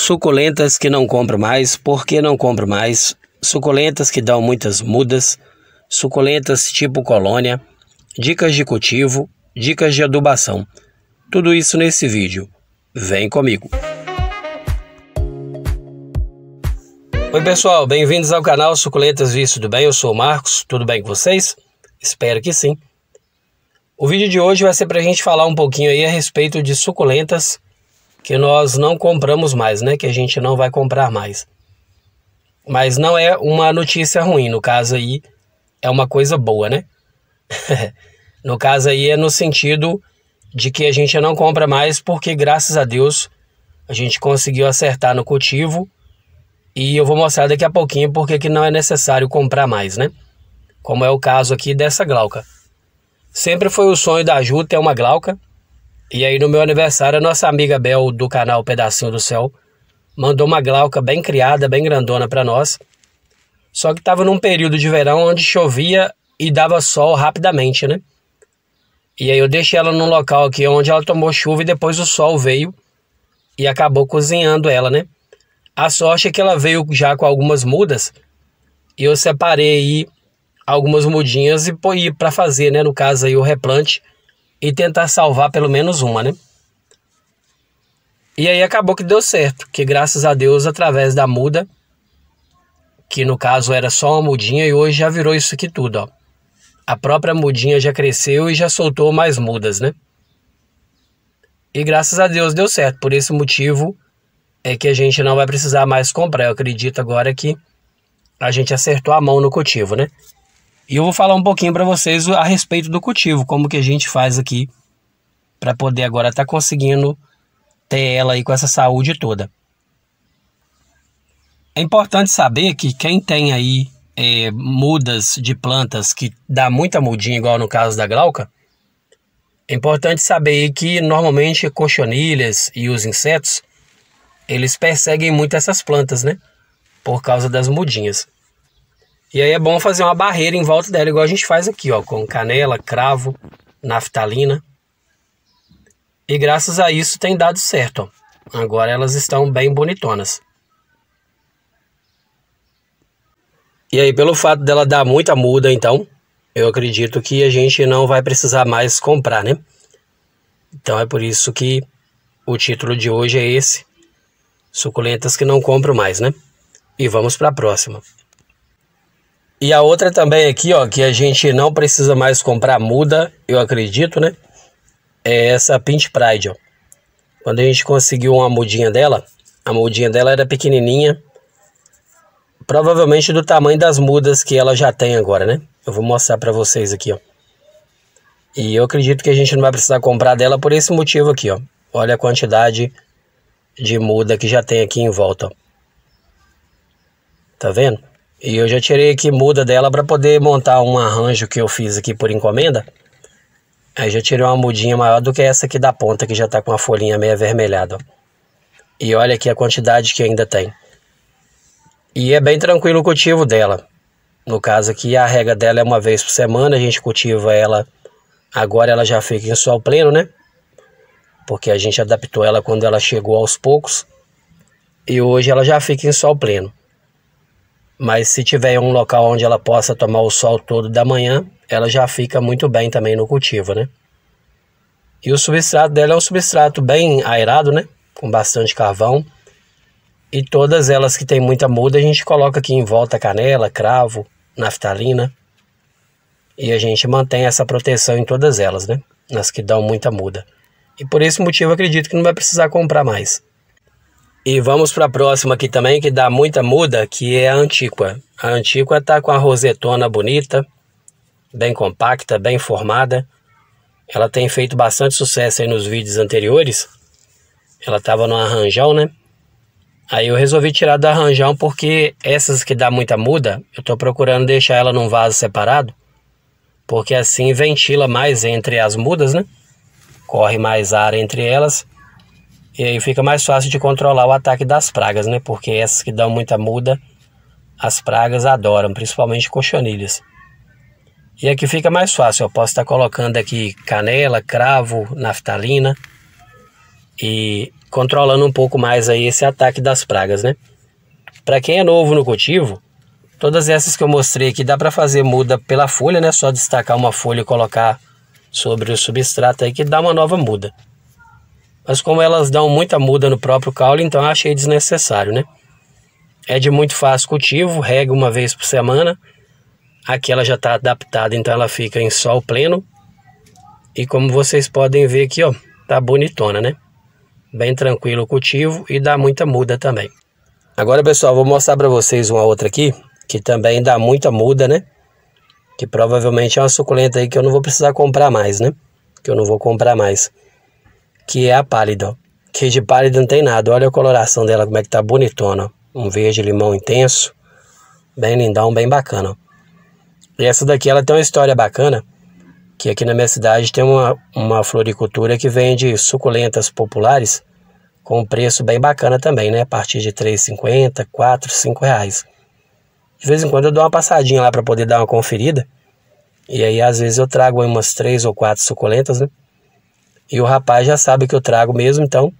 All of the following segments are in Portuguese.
Suculentas que não compro mais, por que não compro mais? Suculentas que dão muitas mudas, suculentas tipo colônia, dicas de cultivo, dicas de adubação. Tudo isso nesse vídeo. Vem comigo! Oi pessoal, bem-vindos ao canal Suculentas Visto do Bem, eu sou o Marcos, tudo bem com vocês? Espero que sim. O vídeo de hoje vai ser para a gente falar um pouquinho aí a respeito de suculentas que nós não compramos mais, né? Que a gente não vai comprar mais. Mas não é uma notícia ruim, no caso aí é uma coisa boa, né? no caso aí é no sentido de que a gente não compra mais porque graças a Deus a gente conseguiu acertar no cultivo e eu vou mostrar daqui a pouquinho porque que não é necessário comprar mais, né? Como é o caso aqui dessa glauca. Sempre foi o sonho da Ju ter uma glauca e aí no meu aniversário, a nossa amiga Bel do canal Pedacinho do Céu mandou uma glauca bem criada, bem grandona para nós. Só que tava num período de verão onde chovia e dava sol rapidamente, né? E aí eu deixei ela num local aqui onde ela tomou chuva e depois o sol veio e acabou cozinhando ela, né? A sorte é que ela veio já com algumas mudas e eu separei aí algumas mudinhas e pôr para fazer, né? No caso aí o replante e tentar salvar pelo menos uma, né? E aí acabou que deu certo, que graças a Deus, através da muda, que no caso era só uma mudinha e hoje já virou isso aqui tudo, ó. A própria mudinha já cresceu e já soltou mais mudas, né? E graças a Deus deu certo. Por esse motivo é que a gente não vai precisar mais comprar. Eu acredito agora que a gente acertou a mão no cultivo, né? E eu vou falar um pouquinho para vocês a respeito do cultivo, como que a gente faz aqui para poder agora estar tá conseguindo ter ela aí com essa saúde toda. É importante saber que quem tem aí é, mudas de plantas que dá muita mudinha, igual no caso da glauca, é importante saber que normalmente cochonilhas e os insetos eles perseguem muito essas plantas, né? Por causa das mudinhas. E aí é bom fazer uma barreira em volta dela, igual a gente faz aqui, ó, com canela, cravo, naftalina. E graças a isso tem dado certo, ó. Agora elas estão bem bonitonas. E aí, pelo fato dela dar muita muda, então, eu acredito que a gente não vai precisar mais comprar, né? Então é por isso que o título de hoje é esse: Suculentas que não compro mais, né? E vamos para a próxima. E a outra também aqui, ó, que a gente não precisa mais comprar muda, eu acredito, né? É essa Pint Pride, ó. Quando a gente conseguiu uma mudinha dela, a mudinha dela era pequenininha. Provavelmente do tamanho das mudas que ela já tem agora, né? Eu vou mostrar pra vocês aqui, ó. E eu acredito que a gente não vai precisar comprar dela por esse motivo aqui, ó. Olha a quantidade de muda que já tem aqui em volta, ó. Tá vendo? E eu já tirei aqui muda dela para poder montar um arranjo que eu fiz aqui por encomenda. Aí já tirei uma mudinha maior do que essa aqui da ponta, que já está com a folhinha meio avermelhada. E olha aqui a quantidade que ainda tem. E é bem tranquilo o cultivo dela. No caso aqui, a rega dela é uma vez por semana, a gente cultiva ela. Agora ela já fica em sol pleno, né? Porque a gente adaptou ela quando ela chegou aos poucos. E hoje ela já fica em sol pleno. Mas se tiver um local onde ela possa tomar o sol todo da manhã, ela já fica muito bem também no cultivo, né? E o substrato dela é um substrato bem aerado, né? Com bastante carvão. E todas elas que tem muita muda, a gente coloca aqui em volta canela, cravo, naftalina. E a gente mantém essa proteção em todas elas, né? Nas que dão muita muda. E por esse motivo acredito que não vai precisar comprar mais. E vamos para a próxima aqui também, que dá muita muda, que é a Antíqua. A Antíqua está com a rosetona bonita, bem compacta, bem formada. Ela tem feito bastante sucesso aí nos vídeos anteriores. Ela estava no arranjão, né? Aí eu resolvi tirar do arranjão porque essas que dá muita muda, eu estou procurando deixar ela num vaso separado, porque assim ventila mais entre as mudas, né? Corre mais ar entre elas e aí fica mais fácil de controlar o ataque das pragas, né? Porque essas que dão muita muda, as pragas adoram, principalmente cochonilhas. E aqui fica mais fácil, eu posso estar colocando aqui canela, cravo, naftalina e controlando um pouco mais aí esse ataque das pragas, né? Para quem é novo no cultivo, todas essas que eu mostrei aqui dá para fazer muda pela folha, né? Só destacar uma folha e colocar sobre o substrato aí que dá uma nova muda mas como elas dão muita muda no próprio caule, então achei desnecessário, né? É de muito fácil cultivo, rega uma vez por semana. Aqui ela já está adaptada, então ela fica em sol pleno. E como vocês podem ver aqui, ó, tá bonitona, né? Bem tranquilo o cultivo e dá muita muda também. Agora, pessoal, vou mostrar para vocês uma outra aqui, que também dá muita muda, né? Que provavelmente é uma suculenta aí que eu não vou precisar comprar mais, né? Que eu não vou comprar mais que é a pálida. Que de pálida não tem nada. Olha a coloração dela, como é que tá bonitona. Um verde limão intenso. Bem lindão, bem bacana. E essa daqui ela tem uma história bacana. Que aqui na minha cidade tem uma, uma floricultura que vende suculentas populares com um preço bem bacana também, né? A partir de R$ 3,50, R$ 4, R$ reais. De vez em quando eu dou uma passadinha lá para poder dar uma conferida. E aí às vezes eu trago umas três ou quatro suculentas, né? E o rapaz já sabe que eu trago mesmo, então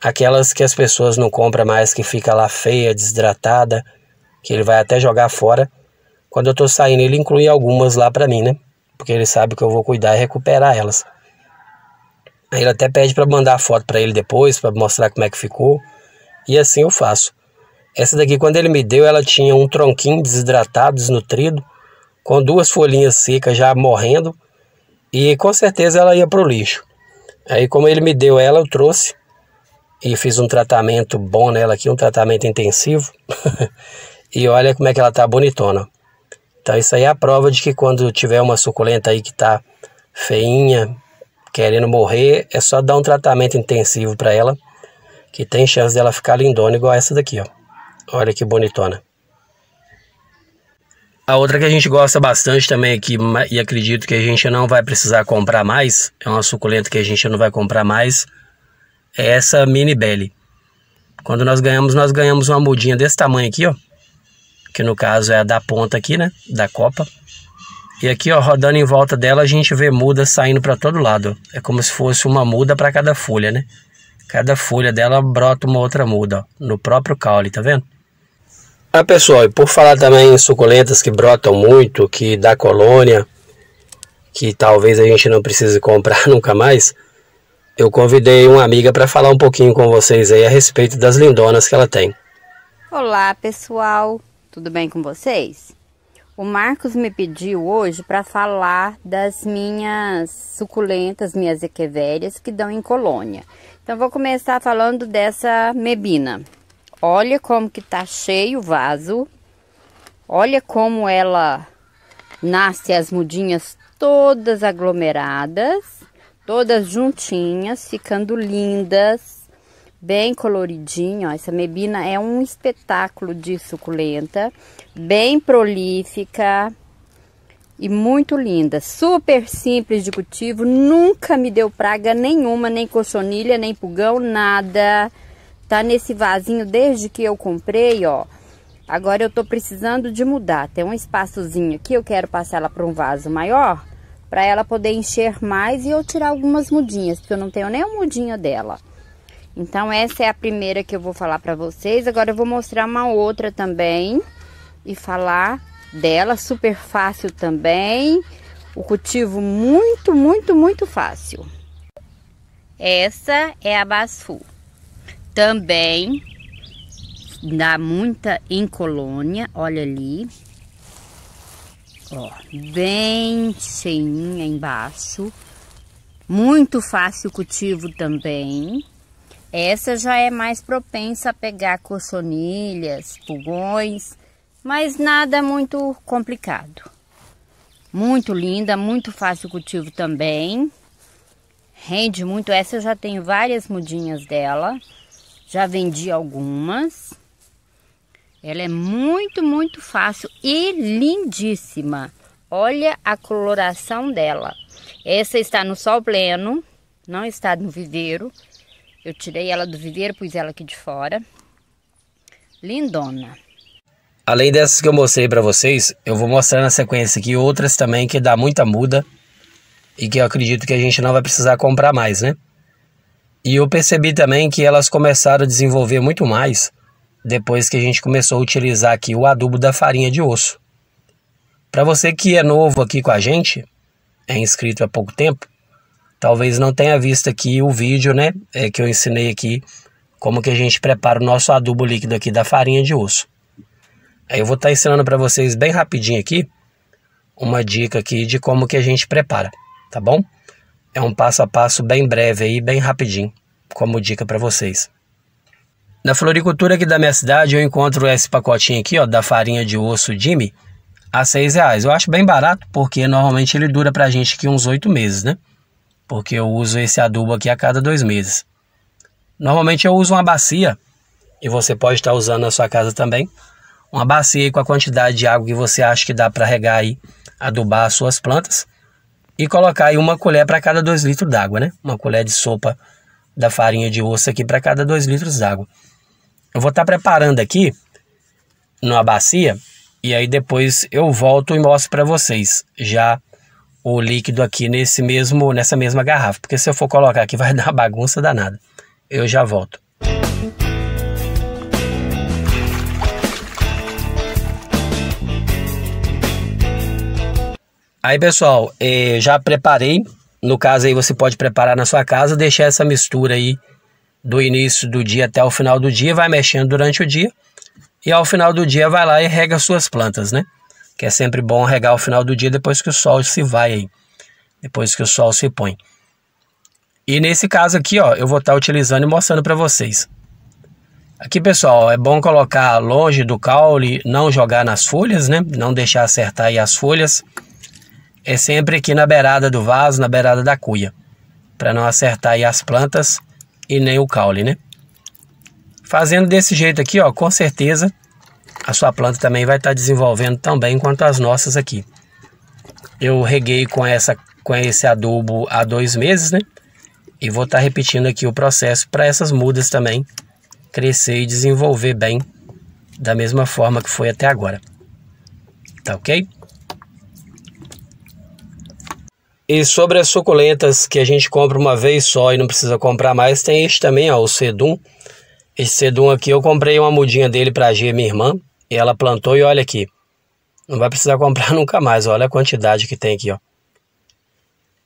aquelas que as pessoas não compram mais, que fica lá feia, desidratada, que ele vai até jogar fora. Quando eu tô saindo, ele inclui algumas lá para mim, né? Porque ele sabe que eu vou cuidar e recuperar elas. Aí ele até pede para mandar a foto para ele depois, para mostrar como é que ficou. E assim eu faço. Essa daqui, quando ele me deu, ela tinha um tronquinho desidratado, desnutrido, com duas folhinhas secas já morrendo, e com certeza ela ia pro lixo. Aí como ele me deu ela, eu trouxe e fiz um tratamento bom nela aqui, um tratamento intensivo. e olha como é que ela tá bonitona. Então isso aí é a prova de que quando tiver uma suculenta aí que tá feinha, querendo morrer, é só dar um tratamento intensivo para ela, que tem chance dela ficar lindona igual essa daqui, ó. Olha que bonitona. A outra que a gente gosta bastante também aqui e acredito que a gente não vai precisar comprar mais, é uma suculenta que a gente não vai comprar mais, é essa mini belly. Quando nós ganhamos, nós ganhamos uma mudinha desse tamanho aqui, ó. Que no caso é a da ponta aqui, né? Da copa. E aqui, ó, rodando em volta dela, a gente vê muda saindo para todo lado. Ó. É como se fosse uma muda para cada folha, né? Cada folha dela brota uma outra muda, ó, no próprio caule, tá vendo? Ah, pessoal, e por falar também em suculentas que brotam muito, que da colônia, que talvez a gente não precise comprar nunca mais, eu convidei uma amiga para falar um pouquinho com vocês aí a respeito das lindonas que ela tem. Olá, pessoal. Tudo bem com vocês? O Marcos me pediu hoje para falar das minhas suculentas, minhas equevérias que dão em colônia. Então vou começar falando dessa mebina. Olha como que tá cheio o vaso. Olha como ela nasce as mudinhas todas aglomeradas, todas juntinhas, ficando lindas, bem coloridinho. Ó, essa mebina é um espetáculo de suculenta, bem prolífica e muito linda. Super simples de cultivo, nunca me deu praga nenhuma, nem cochonilha, nem pulgão, nada. Tá nesse vasinho desde que eu comprei, ó. Agora eu tô precisando de mudar. Tem um espaçozinho aqui, eu quero passar ela para um vaso maior, para ela poder encher mais e eu tirar algumas mudinhas, porque eu não tenho nem a mudinha dela. Então essa é a primeira que eu vou falar para vocês. Agora eu vou mostrar uma outra também e falar dela, super fácil também. O cultivo muito, muito, muito fácil. Essa é a Basfu. Também dá muita em colônia, olha ali. Ó, bem cheinha embaixo. Muito fácil cultivo também. Essa já é mais propensa a pegar cochonilhas, pulgões, mas nada muito complicado. Muito linda, muito fácil cultivo também. Rende muito. Essa eu já tenho várias mudinhas dela. Já vendi algumas. Ela é muito, muito fácil e lindíssima. Olha a coloração dela. Essa está no sol pleno, não está no viveiro. Eu tirei ela do viveiro, pus ela aqui de fora. Lindona. Além dessas que eu mostrei para vocês, eu vou mostrar na sequência aqui outras também que dá muita muda e que eu acredito que a gente não vai precisar comprar mais, né? E eu percebi também que elas começaram a desenvolver muito mais depois que a gente começou a utilizar aqui o adubo da farinha de osso. Para você que é novo aqui com a gente, é inscrito há pouco tempo, talvez não tenha visto aqui o vídeo, né, é, que eu ensinei aqui como que a gente prepara o nosso adubo líquido aqui da farinha de osso. Aí eu vou estar tá ensinando para vocês bem rapidinho aqui uma dica aqui de como que a gente prepara, tá bom? É um passo a passo bem breve aí, bem rapidinho, como dica para vocês. Na floricultura aqui da minha cidade, eu encontro esse pacotinho aqui, ó, da farinha de osso Jimmy, a seis reais. Eu acho bem barato, porque normalmente ele dura pra gente aqui uns oito meses, né? Porque eu uso esse adubo aqui a cada dois meses. Normalmente eu uso uma bacia, e você pode estar usando na sua casa também, uma bacia com a quantidade de água que você acha que dá para regar aí, adubar as suas plantas e colocar aí uma colher para cada 2 litros d'água, né? Uma colher de sopa da farinha de osso aqui para cada 2 litros d'água. Eu vou estar tá preparando aqui numa bacia e aí depois eu volto e mostro para vocês já o líquido aqui nesse mesmo nessa mesma garrafa, porque se eu for colocar aqui vai dar uma bagunça danada. Eu já volto. Aí, pessoal, eh, já preparei. No caso aí, você pode preparar na sua casa, deixar essa mistura aí do início do dia até o final do dia, vai mexendo durante o dia. E ao final do dia vai lá e rega suas plantas, né? Que é sempre bom regar ao final do dia depois que o sol se vai aí. Depois que o sol se põe. E nesse caso aqui, ó, eu vou estar tá utilizando e mostrando para vocês. Aqui, pessoal, é bom colocar longe do caule, não jogar nas folhas, né? Não deixar acertar aí as folhas é sempre aqui na beirada do vaso, na beirada da cuia, para não acertar aí as plantas e nem o caule, né? Fazendo desse jeito aqui, ó, com certeza a sua planta também vai estar tá desenvolvendo tão bem quanto as nossas aqui. Eu reguei com essa com esse adubo há dois meses, né? E vou estar tá repetindo aqui o processo para essas mudas também crescer e desenvolver bem da mesma forma que foi até agora. Tá ok? E sobre as suculentas que a gente compra uma vez só e não precisa comprar mais, tem este também, ó, o sedum. Esse sedum aqui eu comprei uma mudinha dele para a minha irmã, e ela plantou e olha aqui. Não vai precisar comprar nunca mais, olha a quantidade que tem aqui, ó.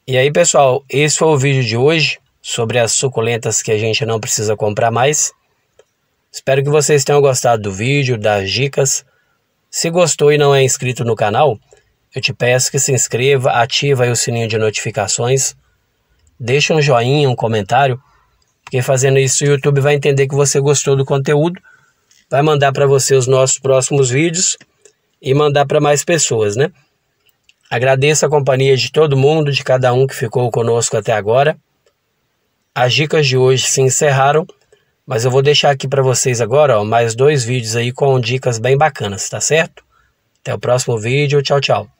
E aí, pessoal, esse foi o vídeo de hoje sobre as suculentas que a gente não precisa comprar mais. Espero que vocês tenham gostado do vídeo, das dicas. Se gostou e não é inscrito no canal, eu te peço que se inscreva, ativa o sininho de notificações, deixa um joinha, um comentário, porque fazendo isso o YouTube vai entender que você gostou do conteúdo, vai mandar para você os nossos próximos vídeos e mandar para mais pessoas, né? Agradeço a companhia de todo mundo, de cada um que ficou conosco até agora. As dicas de hoje se encerraram, mas eu vou deixar aqui para vocês agora ó, mais dois vídeos aí com dicas bem bacanas, tá certo? Até o próximo vídeo, tchau, tchau.